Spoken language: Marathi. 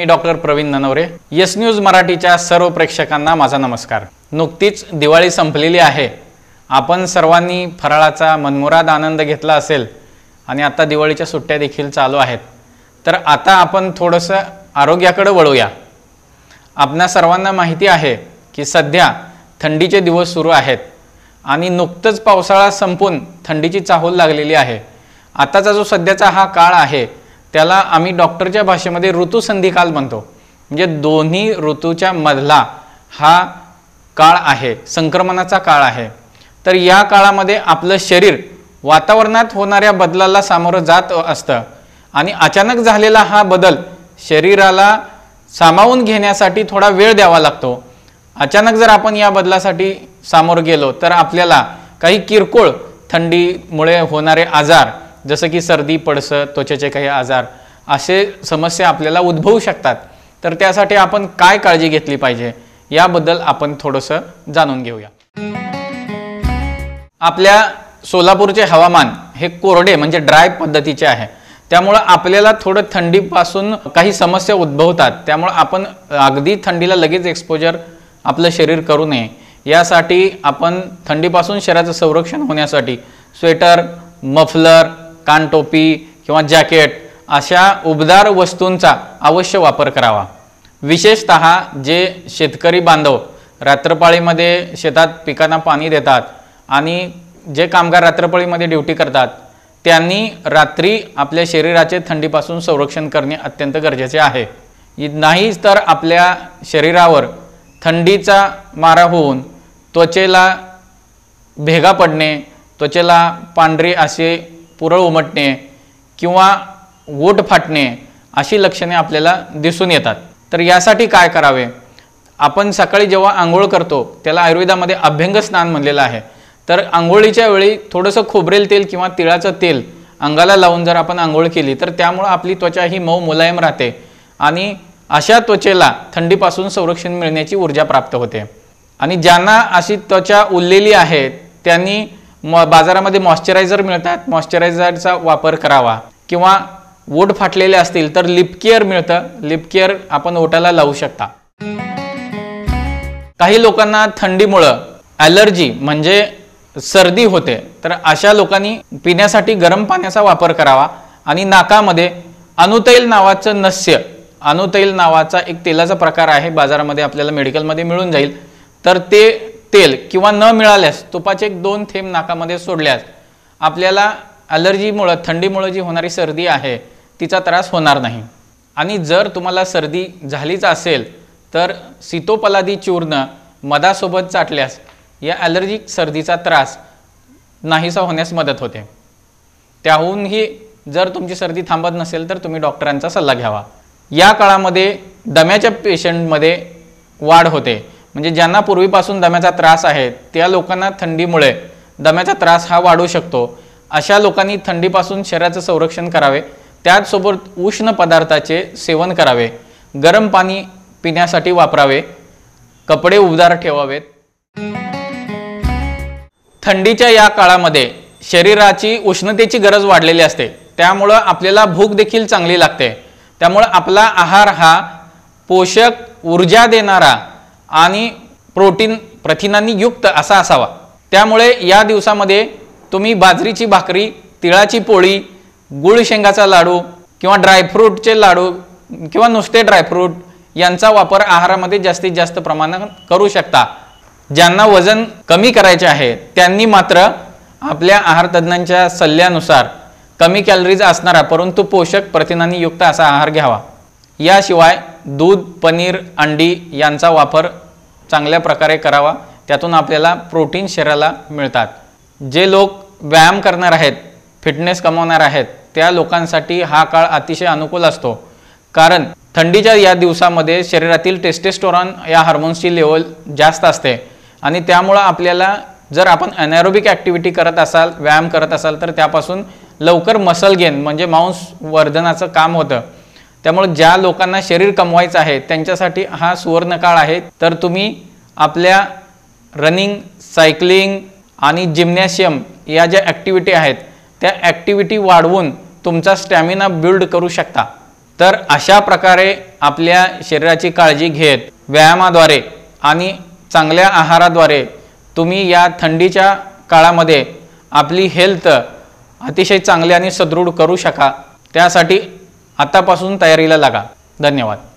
मी doctor Praveen Nanaware Yes News मराठीच्या सर्व प्रेक्षकांना माझा नमस्कार नुकतीच दिवाळी संपलेली आहे आपण सर्वांनी फराळाचा मनमुराद आनंद घेतला असेल आणि आता दिवाळीच्या सुट्ट्या देखील चालू आहेत तर आता आपण थोडंसं आरोग्याकडे वळूया आपणा सर्वांना माहिती आहे की सध्या थंडीचे दिवस सुरू आहेत आणि नुकतंच पावसाळा संपून थंडीची चाहूल लागलेली आहे आताचा जो सध्याचा हा काळ आहे त्याला आम्ही डॉक्टरच्या भाषेमध्ये ऋतुसंधिकाल म्हणतो म्हणजे दोन्ही ऋतूच्या मधला हा काळ आहे संक्रमणाचा काळ आहे तर या काळामध्ये आपलं शरीर वातावरणात होणाऱ्या बदलाला सामोरं जात असतं आणि अचानक झालेला हा बदल शरीराला सामावून घेण्यासाठी थोडा वेळ द्यावा लागतो अचानक जर आपण या बदलासाठी सामोरं गेलो तर आपल्याला काही किरकोळ थंडीमुळे होणारे आजार जसं की सर्दी पडसं त्वचेचे काही आजार असे समस्या आपल्याला उद्भवू शकतात तर त्यासाठी आपण काय काळजी घेतली पाहिजे याबद्दल आपण थोडंसं जाणून घेऊया आपल्या सोलापूरचे हवामान हे कोरडे म्हणजे ड्राय पद्धतीचे आहे त्यामुळं आपल्याला थोडं थंडीपासून काही समस्या उद्भवतात त्यामुळं आपण अगदी थंडीला लगेच एक्सपोजर आपलं शरीर करू नये यासाठी आपण थंडीपासून शरीराचं संरक्षण होण्यासाठी स्वेटर मफलर कानटोपी किंवा जॅकेट अशा उबदार वस्तूंचा अवश्य वापर करावा विशेषत जे शेतकरी बांधव रात्रपाळीमध्ये शेतात पिकांना पाणी देतात आणि जे कामगार रात्रपाळीमध्ये ड्युटी करतात त्यांनी रात्री आपल्या शरीराचे थंडीपासून संरक्षण करणे अत्यंत गरजेचे आहे नाहीच तर आपल्या शरीरावर थंडीचा मारा होऊन त्वचेला भेगा पडणे त्वचेला पांढरे असे पुरळ उमटणे किंवा ओट फाटणे अशी लक्षणे आपल्याला दिसून येतात तर यासाठी काय करावे आपण सकाळी जेव्हा आंघोळ करतो त्याला आयुर्वेदामध्ये अभ्यंग स्नान म्हणलेलं आहे तर आंघोळीच्या वेळी थोडंसं खोबरेल तेल किंवा तिळाचं तेल अंगाला लावून जर आपण आंघोळ केली तर त्यामुळं आपली त्वचा ही मऊ मुलायम राहते आणि अशा त्वचेला थंडीपासून संरक्षण मिळण्याची ऊर्जा प्राप्त होते आणि ज्यांना अशी त्वचा उरलेली आहे त्यांनी बाजारामध्ये मॉइश्चरायझर मिळतात मॉइश्चरायझरचा वापर करावा किंवा ओठ फाटलेले असतील तर लिप केअर मिळतं लिपकेअर आपण ओटाला लावू शकता काही लोकांना थंडीमुळं ॲलर्जी म्हणजे सर्दी होते तर अशा लोकांनी पिण्यासाठी गरम पाण्याचा वापर करावा आणि नाकामध्ये अनुतैल नावाचं नस्य अनुतैल नावाचा एक तेलाचा प्रकार आहे बाजारामध्ये आपल्याला मेडिकलमध्ये मिळून जाईल तर ते तेल किंवा न मिळाल्यास तुपाचे एक दोन थेंब नाकामध्ये सोडल्यास आपल्याला अलर्जीमुळं थंडीमुळं जी होणारी सर्दी आहे तिचा त्रास होणार नाही आणि जर तुम्हाला सर्दी झालीच असेल तर सीतोपलादी चूर्ण मधासोबत चाटल्यास या ॲलर्जिक सर्दीचा त्रास नाहीसा होण्यास मदत होते त्याहूनही जर तुमची सर्दी थांबत नसेल तर तुम्ही डॉक्टरांचा सल्ला घ्यावा या काळामध्ये दम्याच्या पेशंटमध्ये वाढ होते म्हणजे ज्यांना पूर्वीपासून दम्याचा त्रास आहे त्या लोकांना थंडीमुळे दम्याचा त्रास हा वाढू शकतो अशा लोकांनी थंडीपासून शरीराचं संरक्षण करावे त्याचसोबत उष्ण पदार्थाचे सेवन करावे गरम पाणी पिण्यासाठी वापरावे कपडे उबदार ठेवावेत थंडीच्या या काळामध्ये शरीराची उष्णतेची गरज वाढलेली असते त्यामुळं आपल्याला भूक देखील चांगली लागते त्यामुळं आपला आहार हा पोषक ऊर्जा देणारा आणि प्रोटीन प्रथिनांनी युक्त असा असावा त्यामुळे या दिवसामध्ये तुम्ही बाजरीची भाकरी तिळाची पोळी गुळ शेंगाचा लाडू किंवा ड्रायफ्रूटचे लाडू किंवा नुसते ड्रायफ्रूट यांचा वापर आहारामध्ये जास्तीत जास्त प्रमाणात करू शकता ज्यांना वजन कमी करायचे आहे त्यांनी मात्र आपल्या आहारतज्ज्ञांच्या सल्ल्यानुसार कमी कॅलरीज असणारा परंतु पोषक प्रथिनांनी युक्त असा आहार घ्यावा याशिवाय दूध पनीर अंडी यांचा वापर चांगल्या प्रकारे करावा त्यातून आपल्याला प्रोटीन शरीराला मिळतात जे लोक व्यायाम करणार आहेत फिटनेस कमावणार आहेत त्या लोकांसाठी हा काळ अतिशय अनुकूल असतो कारण थंडीच्या या दिवसामध्ये शरीरातील टेस्टेस्टोरॉन या हार्मोन्सची लेवल जास्त असते आणि त्यामुळं आपल्याला जर आपण अनॅरोबिक ॲक्टिव्हिटी करत असाल व्यायाम करत असाल तर त्यापासून लवकर मसल गेन म्हणजे मांस वर्धनाचं काम होतं त्यामुळे ज्या लोकांना शरीर कमवायचं आहे त्यांच्यासाठी हा सुवर्णकाळ आहे तर तुम्ही आपल्या रनिंग सायकलिंग आणि जिम्नॅशियम या ज्या ॲक्टिव्हिटी आहेत त्या ॲक्टिव्हिटी वाढवून तुमचा स्टॅमिना बिल्ड करू शकता तर अशा प्रकारे आपल्या शरीराची काळजी घेत व्यायामाद्वारे आणि चांगल्या आहाराद्वारे तुम्ही या थंडीच्या काळामध्ये आपली हेल्थ अतिशय चांगली आणि सदृढ करू शका त्यासाठी आत्तापासून तयारीला लागा धन्यवाद